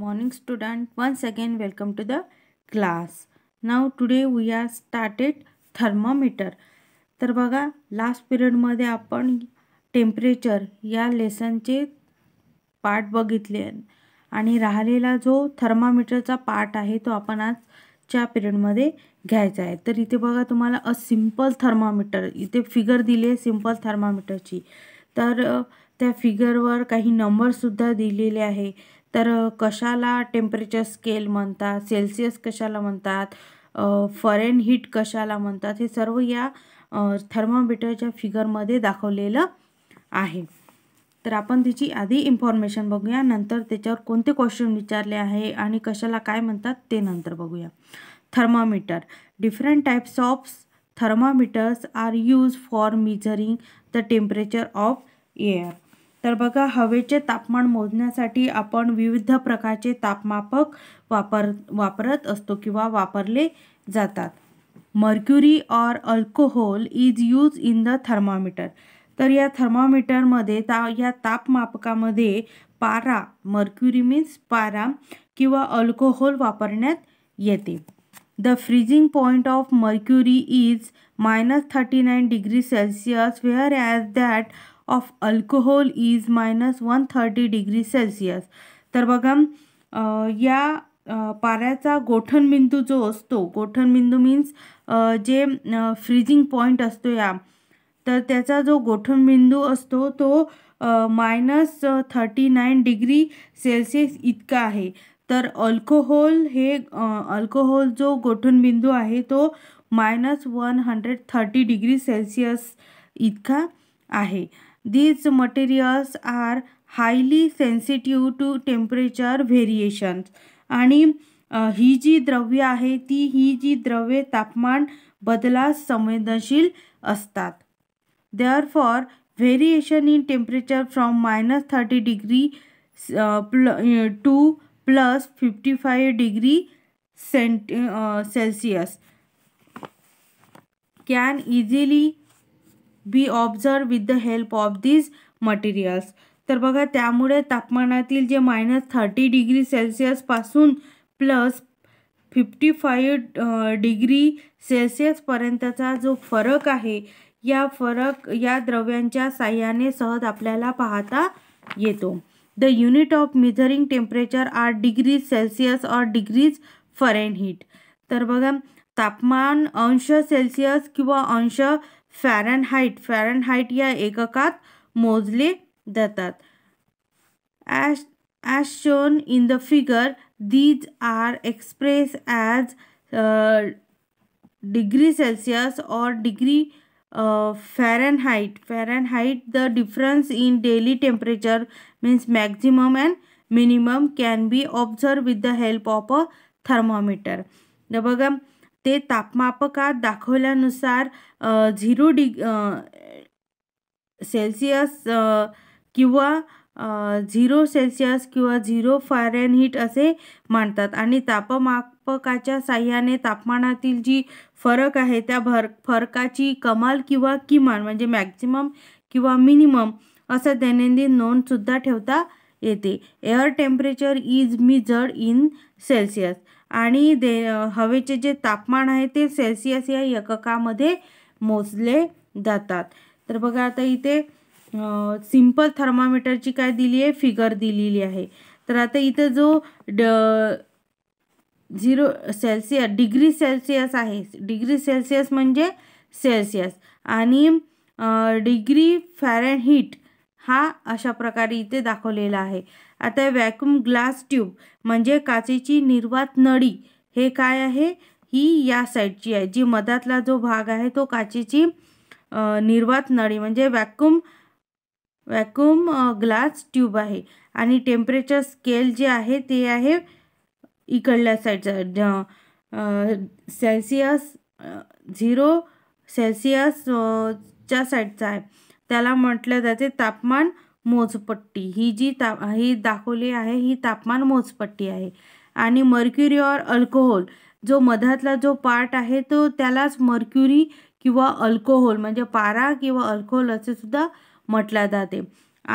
morning student once again welcome to the class now today we are started thermometer तर बघा last पिरियडमध्ये आपण temperature या लेसनचे part बघितले आणि राहिलेला जो थर्मामीटरचा पार्ट आहे तो आपण आजच्या पिरियडमध्ये घ्यायचा आहे तर इथे बघा तुम्हाला अ सिम्पल थर्मामीटर इथे फिगर दिले आहे सिम्पल थर्मामीटरची तर त्या फिगरवर काही नंबरसुद्धा दिलेले आहे तर कशाला टेम्परेचर स्केल म्हणतात सेल्सिअस कशाला म्हणतात फॉरेन हिट कशाला म्हणतात हे सर्व या थर्मामीटरच्या फिगरमध्ये दाखवलेलं आहे तर आपण त्याची आधी इन्फॉर्मेशन बघूया नंतर त्याच्यावर कोणते क्वेश्चन विचारले आहे आणि कशाला काय म्हणतात ते नंतर बघूया thermometer different types of thermometers are use for measuring the temperature of air तर बघा हवेचे तापमान मोजण्यासाठी आपण विविध प्रकारचे तापमापक वापर वापरत असतो किंवा वापरले जातात mercury or alcohol is use in the thermometer तर या थर्मामीटरमध्ये ता या तापमापकामध्ये पारा मर्क्युरी मीन्स पारा किंवा अल्कोहोल वापरण्यात येते the freezing point of mercury is minus thirty nine degree Celsius whereas that of alcohol is minus one thirty degree Celsius तर बघा या पाऱ्याचा गोठणबिंदू जो असतो गोठणबिंदू मीन्स जे फ्रीजिंग पॉईंट असतो या तर त्याचा जो गोठणबिंदू असतो तो minus thirty nine degree Celsius इतका आहे तर अल्कोहोल हे अल्कोहोल जो गोठणबिंदू आहे तो minus one hundred thirty degree Celsius इतका आहे these materials are highly sensitive to temperature variations आणि ही जी द्रव्य आहे ती ही जी द्रव्ये तापमान बदलास संवेदनशील असतात therefore variation in temperature from minus thirty degree plus to plus fifty five degree cent Celsius can easily be observe with the help of these materials तर बघा त्यामुळे तापमानातील जे मायनस थर्टी डिग्री सेल्सिअसपासून प्लस फिफ्टी फाईव्ह डिग्री सेल्सिअसपर्यंतचा जो फरक आहे या फरक या द्रव्यांच्या साह्याने सहज आपल्याला पाहता येतो the unit of measuring temperature are degrees Celsius or degrees heat तर बघा तापमान अंश सेल्सिअस किंवा अंश फॅरनहाईट फॅरनहाईट या एककात मोजले जातात as as shown in the figure these are express as degree Celsius or degree Fahrenheit Fahrenheit the difference in daily temperature means maximum and minimum can be observe with the help of a thermometer बघा ते तापमापकात दाखवल्यानुसार zero डिग Celsius किंवा zero Celsius किंवा zero Fahrenheit असे मानतात आणि तापमापकाच्या साह्याने तापमानातील जी फरक आहे त्या भर फरकाची कमाल किंवा किमान म्हणजे मॅक्झिमम किंवा मिनिमम असं दैनंदिन नोंदसुद्धा ठेवता येते air temperature is measured in Celsius आणि दे हवेचे जे तापमान आहे ते सेल्सिअस या एककामध्ये मोजले जातात तर बघा आता इथे सिंपल थर्मामीटरची काय दिली आहे फिगर दिलेली आहे तर आता इथं जो ड झिरो सेल्सिअस डिग्री सेल्सिअस आहे डिग्री सेल्सिअस म्हणजे सेल्सिअस आणि डिग्री फॅरनहीट हा अशा प्रकारे इथे दाखवलेला आहे आता वॅक्यूम ग्लास ट्यूब म्हणजे काचेची निर्वात नळी हे काय आहे ही या साईडची आहे जी मधातला जो भाग आहे तो काचेची निर्वात नळी म्हणजे व्हॅक्यूम व्हॅक्यूम ग्लास ट्यूब आहे आणि टेम्परेचर स्केल जे आहे ते आहे इकडल्या साईडचं सेल्सिअस झिरो सेल्सिअसच्या साईडचा आहे त्याला म्हटलं जाते तापमान मोजपट्टी ही जी ताप ही दाखवली आहे ही तापमान मोजपट्टी आहे आणि मर्क्युरी और अल्कोहोल जो मधातला जो पार्ट आहे तो त्यालाच मर्क्युरी किंवा अल्कोहोल म्हणजे पारा किंवा अल्कोहोल असे सुद्धा म्हटला जाते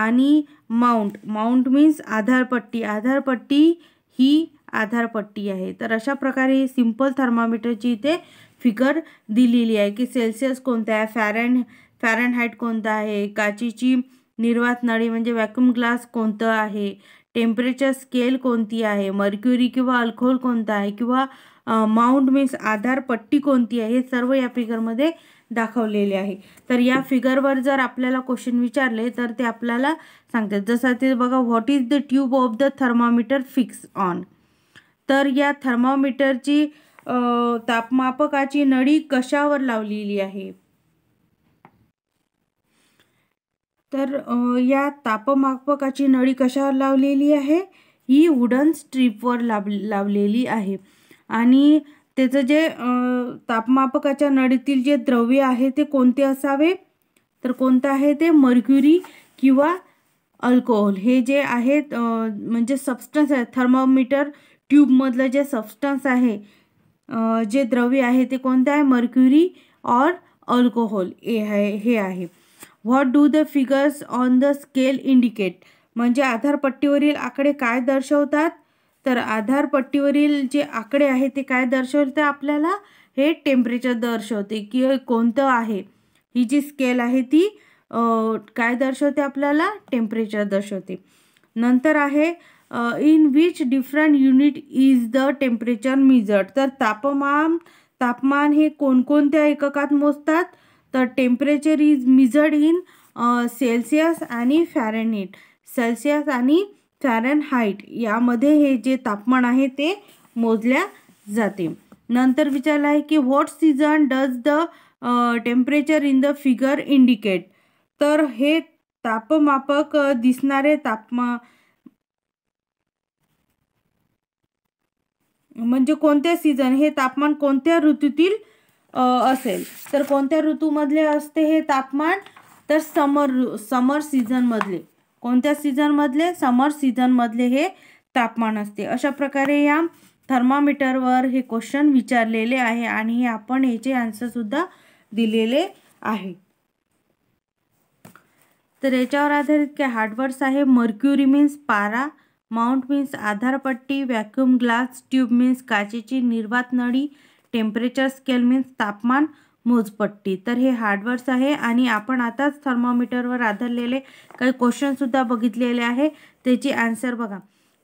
आणि माउंट माउंट मीन्स आधारपट्टी आधारपट्टी ही आधारपट्टी आहे तर अशा प्रकारे ही सिम्पल थर्मामीटरची इथे फिगर दिलेली आहे की सेल्सिअस कोणत्या आहे फॅरेन फॅरनहाईट कोणतं आहे काचीची निर्वात नळी म्हणजे वॅक्युम ग्लास कोणतं आहे टेम्परेचर स्केल कोणती आहे मर्क्युरी किंवा अल्कोहोल कोणता आहे किंवा माउंट मीन्स आधार पट्टी कोणती आहे हे सर्व या फिगरमध्ये दाखवलेले आहे तर या फिगरवर जर आपल्याला क्वेश्चन विचारले तर ते आपल्याला सांगतात जसं ते बघा what is the tube of the thermometer fix on तर या थर्मामीटरची तापमापकाची नळी कशावर लावलेली आहे तर या तापमापकाची नळी कशावर लावलेली आहे ही वुडन स्ट्रीपवर लाव लावलेली आहे आणि त्याचं जे तापमापकाच्या नळीतील जे द्रव्य आहे ते कोणते असावे तर कोणतं आहे ते मर्क्युरी किंवा अल्कोहोल हे जे आहेत म्हणजे सबस्टन्स आहे थर्मोमीटर ट्यूबमधलं जे सबस्टन्स आहे जे द्रव्य आहे ते कोणतं आहे मर्क्युरी और अल्कोहोल ए आहे हे आहे what do the figures on the scale indicate म्हणजे आधारपट्टीवरील आकडे काय दर्शवतात तर आधारपट्टीवरील जे आकडे आहे ते काय दर्शवते आपल्याला हे टेम्परेचर दर्शवते की कोणतं आहे ही जी स्केल आहे ती काय दर्शवते आपल्याला टेम्परेचर दर्शवते नंतर आहे in which different unit is the temperature measured तर तापमान तापमान हे कोणकोणत्या एककात मोजतात तर temperature is measured in Celsius आणि फॅरनहीट सेल्सिअस आणि हाईट यामध्ये हे जे तापमान आहे ते मोजल्या जाते नंतर विचारलं आहे की what season does the temperature in the figure indicate तर हे तापमापक दिसणारे तापमा म्हणजे कोणत्या सीझन हे तापमान कोणत्या ऋतूतील असेल तर कोणत्या ऋतूमधले असते हे तापमान तर समर समर सीझनमधले कोणत्या सीझनमधले समर सीझनमधले हे तापमान असते अशा प्रकारे या थर्मामीटरवर हे क्वेश्चन विचारलेले आहे आणि हे आपण याचे आन्सरसुद्धा दिलेले आहे तर याच्यावर आधारित काय हार्डवर्ड्स आहे मर्क्युरी मीन्स पारा माउंट मीन्स आधारपट्टी व्हॅक्यूम ग्लास ट्यूब मीन्स काचेची निर्वात नळी टेम्परेचर स्केल मीन्स तापमान मोजपट्टी तर हे हार्डवर्स आहे आणि आपण आताच थर्मोमीटरवर आधारलेले काही क्वेश्चनसुद्धा बघितलेले आहे त्याची आन्सर बघा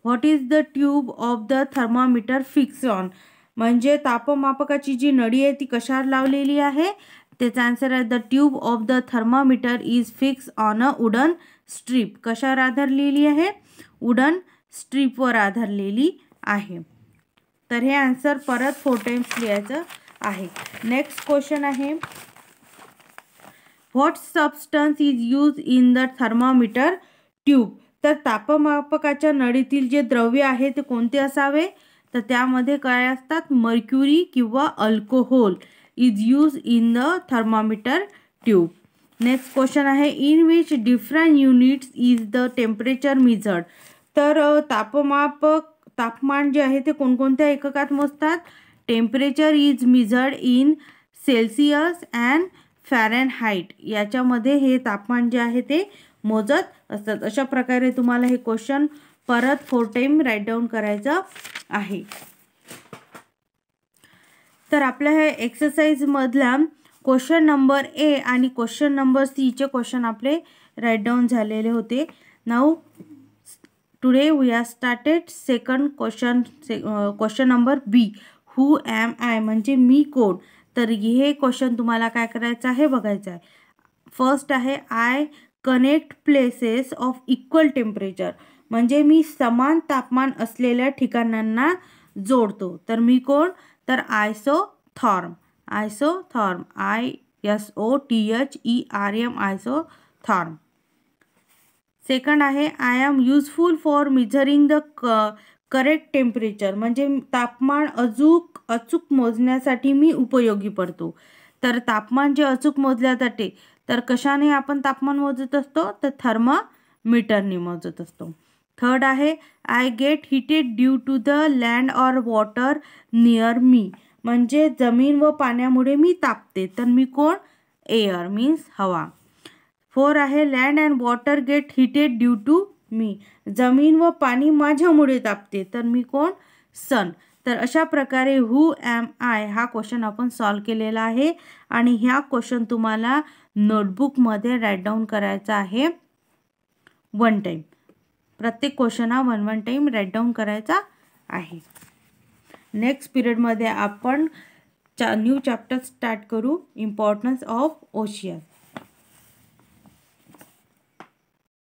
what is the tube of the thermometer fix on म्हणजे तापमापकाची जी नळी आहे ती कशावर लावलेली आहे त्याचा आन्सर आहे the tube of the thermometer is fix on a wooden strip कशावर आधारलेली आहे उडन स्ट्रीपवर आधारलेली आहे तर हे आन्सर परत फोर टाइम्स लिहायचं आहे नेक्स्ट क्वेश्चन आहे what substance is use in the thermometer tube तर तापमापकाच्या नळीतील जे द्रव्य आहे ते कोणते असावे तर त्यामध्ये काय असतात मर्क्युरी किंवा alcohol is use in the thermometer tube next question आहे in which different units is the temperature measured तर तापमापक तापमान जे आहे ते कोणकोणत्या एककात मोजतात temperature is measured in Celsius and and height याच्यामध्ये हे तापमान जे आहे ते मोजत असतात अशा प्रकारे तुम्हाला हे क्वेश्चन परत फोर टाईम राईट डाऊन करायचं आहे तर आपल्या ह्या एक्सरसाइजमधल्या क्वेश्चन नंबर ए आणि क्वेश्चन नंबर सीचे क्वेश्चन आपले राईट डाऊन झालेले होते now today we are started second question question number B who am I म्हणजे मी कोण तर हे क्वेश्चन तुम्हाला काय करायचं आहे बघायचं आहे फर्स्ट आहे I connect places of equal temperature म्हणजे मी समान तापमान असलेल्या ठिकाणांना जोडतो तर मी कोण तर isotherm isotherm I S O T H E R M isotherm second आहे I am useful for measuring the क करेक्ट टेम्परेचर म्हणजे तापमान अचूक अचूक मोजण्यासाठी मी उपयोगी पडतो तर तापमान जे अचूक मोजल्या जाते तर कशाने आपण तापमान मोजत असतो तर थर्मामीटरने मोजत असतो थर्ड आहे I get heated due to the land or water near मी म्हणजे जमीन व पाण्यामुळे मी तापते तर मी कोण एअर मीन्स हवा फोर आहे land and water get heated due to मी जमीन व पाणी माझ्यामुळे तापते तर मी कोण सन तर अशा प्रकारे हू ॲम आय हा क्वेश्चन आपण सॉल्व केलेला आहे आणि ह्या क्वेश्चन तुम्हाला नोटबुकमध्ये राईट डाऊन करायचा आहे वन टाईम प्रत्येक क्वेश्चन हा one one time right down करायचा आहे नेक्स्ट पिरियडमध्ये आपण चा न्यू चॅप्टर स्टार्ट करू इम्पॉर्टन्स ऑफ ओशियन